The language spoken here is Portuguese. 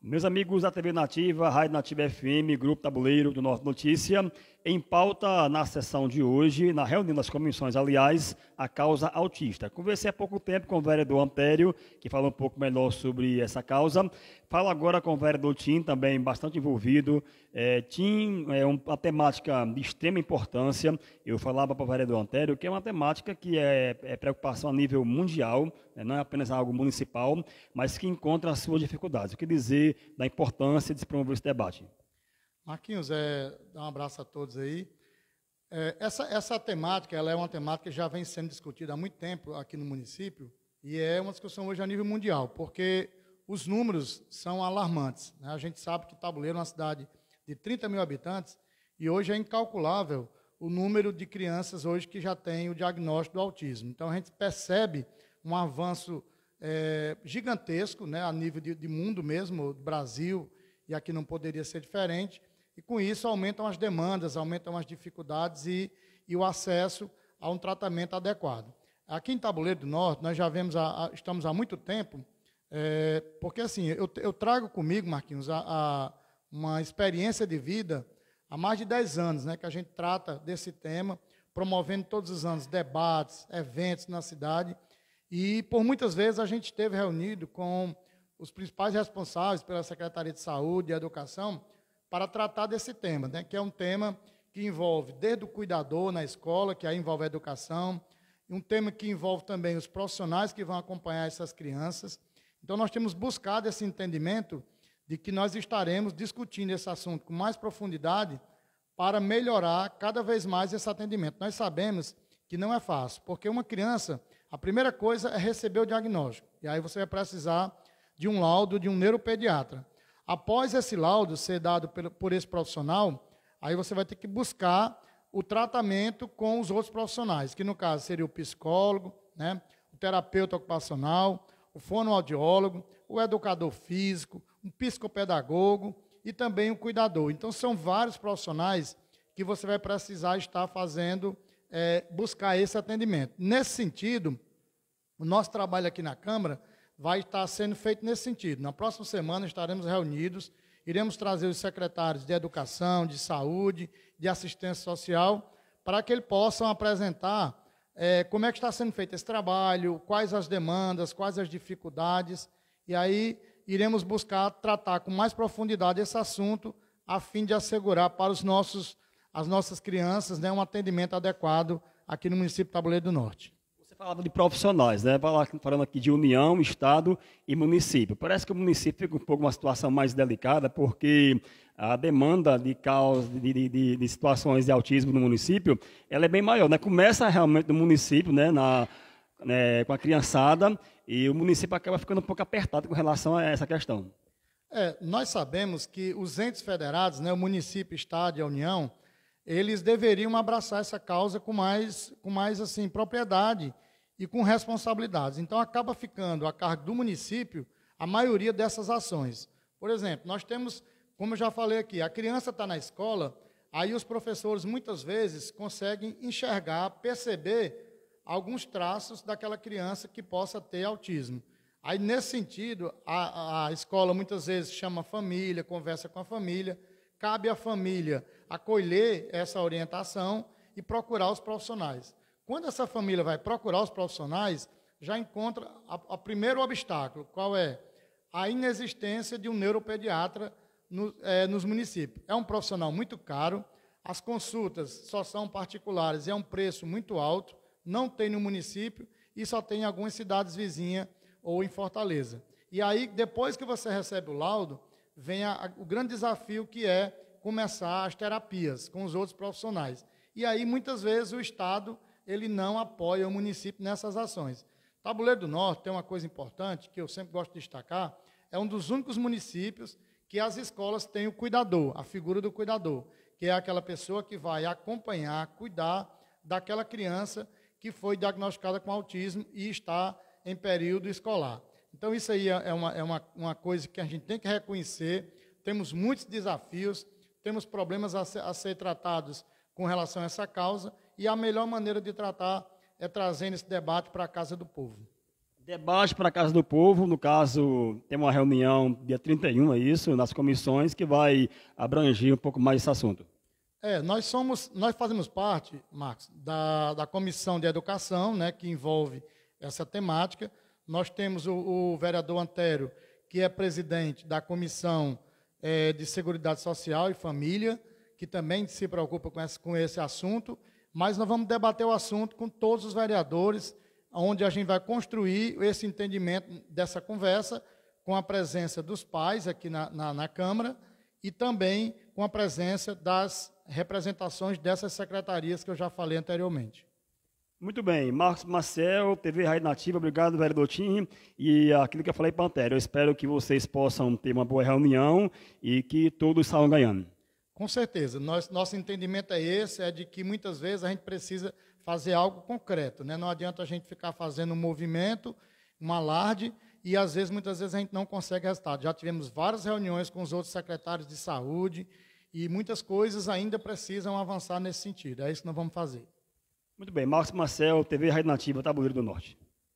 Meus amigos da TV Nativa, Rádio Nativa FM, Grupo Tabuleiro do Norte Notícia, em pauta na sessão de hoje, na reunião das comissões, aliás, a causa autista. Conversei há pouco tempo com o vereador Antério, que falou um pouco melhor sobre essa causa. Falo agora com o vereador Tim, também bastante envolvido. É, Tim é uma temática de extrema importância. Eu falava para o vereador Antério que é uma temática que é, é preocupação a nível mundial, né? não é apenas algo municipal, mas que encontra as suas dificuldades. O que dizer da importância de se promover esse debate. Marquinhos, é, dá um abraço a todos aí. É, essa, essa temática ela é uma temática que já vem sendo discutida há muito tempo aqui no município e é uma discussão hoje a nível mundial, porque os números são alarmantes. Né? A gente sabe que Tabuleiro é uma cidade de 30 mil habitantes e hoje é incalculável o número de crianças hoje que já têm o diagnóstico do autismo. Então a gente percebe um avanço é, gigantesco, né, a nível de, de mundo mesmo, Brasil, e aqui não poderia ser diferente. E com isso aumentam as demandas, aumentam as dificuldades e, e o acesso a um tratamento adequado. Aqui em Tabuleiro do Norte, nós já vemos, a, a, estamos há muito tempo, é, porque assim, eu, eu, trago comigo, Marquinhos, a, uma experiência de vida há mais de 10 anos, né, que a gente trata desse tema, promovendo todos os anos debates, eventos na cidade, e por muitas vezes a gente esteve reunido com os principais responsáveis pela Secretaria de Saúde e Educação para tratar desse tema, né, que é um tema que envolve desde o cuidador na escola, que aí envolve a educação, um tema que envolve também os profissionais que vão acompanhar essas crianças. Então nós temos buscado esse entendimento de que nós estaremos discutindo esse assunto com mais profundidade para melhorar cada vez mais esse atendimento. Nós sabemos que não é fácil, porque uma criança a primeira coisa é receber o diagnóstico. E aí você vai precisar de um laudo de um neuropediatra. Após esse laudo ser dado por esse profissional, aí você vai ter que buscar o tratamento com os outros profissionais, que no caso seria o psicólogo, né, o terapeuta ocupacional, o fonoaudiólogo, o educador físico, um psicopedagogo e também o cuidador. Então são vários profissionais que você vai precisar estar fazendo é, buscar esse atendimento. Nesse sentido, o nosso trabalho aqui na Câmara vai estar sendo feito nesse sentido. Na próxima semana estaremos reunidos, iremos trazer os secretários de Educação, de Saúde, de Assistência Social, para que eles possam apresentar é, como é que está sendo feito esse trabalho, quais as demandas, quais as dificuldades, e aí iremos buscar tratar com mais profundidade esse assunto, a fim de assegurar para os nossos as nossas crianças né, um atendimento adequado aqui no município Tabuleiro do Norte. Você falava de profissionais, né? falando aqui de União, Estado e município. Parece que o município fica um pouco uma situação mais delicada, porque a demanda de caos, de, de, de, situações de autismo no município, ela é bem maior. Né? Começa realmente no município, né? Na, né, com a criançada, e o município acaba ficando um pouco apertado com relação a essa questão. É, nós sabemos que os entes federados, né, o município, Estado e a União, eles deveriam abraçar essa causa com mais, com mais assim, propriedade e com responsabilidades. Então, acaba ficando a cargo do município a maioria dessas ações. Por exemplo, nós temos, como eu já falei aqui, a criança está na escola, aí os professores muitas vezes conseguem enxergar, perceber alguns traços daquela criança que possa ter autismo. Aí, nesse sentido, a, a escola muitas vezes chama a família, conversa com a família, cabe à família acolher essa orientação e procurar os profissionais. Quando essa família vai procurar os profissionais, já encontra o primeiro obstáculo, qual é? A inexistência de um neuropediatra no, é, nos municípios. É um profissional muito caro, as consultas só são particulares, é um preço muito alto, não tem no município e só tem em algumas cidades vizinhas ou em Fortaleza. E aí, depois que você recebe o laudo, vem a, a, o grande desafio que é começar as terapias com os outros profissionais. E aí, muitas vezes, o Estado ele não apoia o município nessas ações. Tabuleiro do Norte tem uma coisa importante que eu sempre gosto de destacar, é um dos únicos municípios que as escolas têm o cuidador, a figura do cuidador, que é aquela pessoa que vai acompanhar, cuidar daquela criança que foi diagnosticada com autismo e está em período escolar. Então, isso aí é, é uma, é uma, uma coisa que a gente tem que reconhecer. Temos muitos desafios, temos problemas a ser, a ser tratados com relação a essa causa, e a melhor maneira de tratar é trazendo esse debate para a casa do povo. Debate para a Casa do Povo, no caso, tem uma reunião dia 31, é isso, nas comissões, que vai abranger um pouco mais esse assunto. É, nós somos, nós fazemos parte, Marcos, da, da comissão de educação, né, que envolve essa temática. Nós temos o, o vereador Antero, que é presidente da comissão é, de Seguridade Social e Família, que também se preocupa com esse, com esse assunto, mas nós vamos debater o assunto com todos os vereadores, onde a gente vai construir esse entendimento dessa conversa, com a presença dos pais aqui na, na, na Câmara e também com a presença das representações dessas secretarias que eu já falei anteriormente. Muito bem, Marcos Marcel, TV Rádio Nativa, obrigado, vereador Tim. E aquilo que eu falei, Pantera, eu espero que vocês possam ter uma boa reunião e que todos saiam ganhando. Com certeza, nosso entendimento é esse, é de que muitas vezes a gente precisa fazer algo concreto, né? não adianta a gente ficar fazendo um movimento, um alarde, e às vezes, muitas vezes a gente não consegue resultado. Já tivemos várias reuniões com os outros secretários de saúde, e muitas coisas ainda precisam avançar nesse sentido, é isso que nós vamos fazer. Muito bem, Márcio Marcel, TV Rádio Nativa, Tabuleiro do Norte.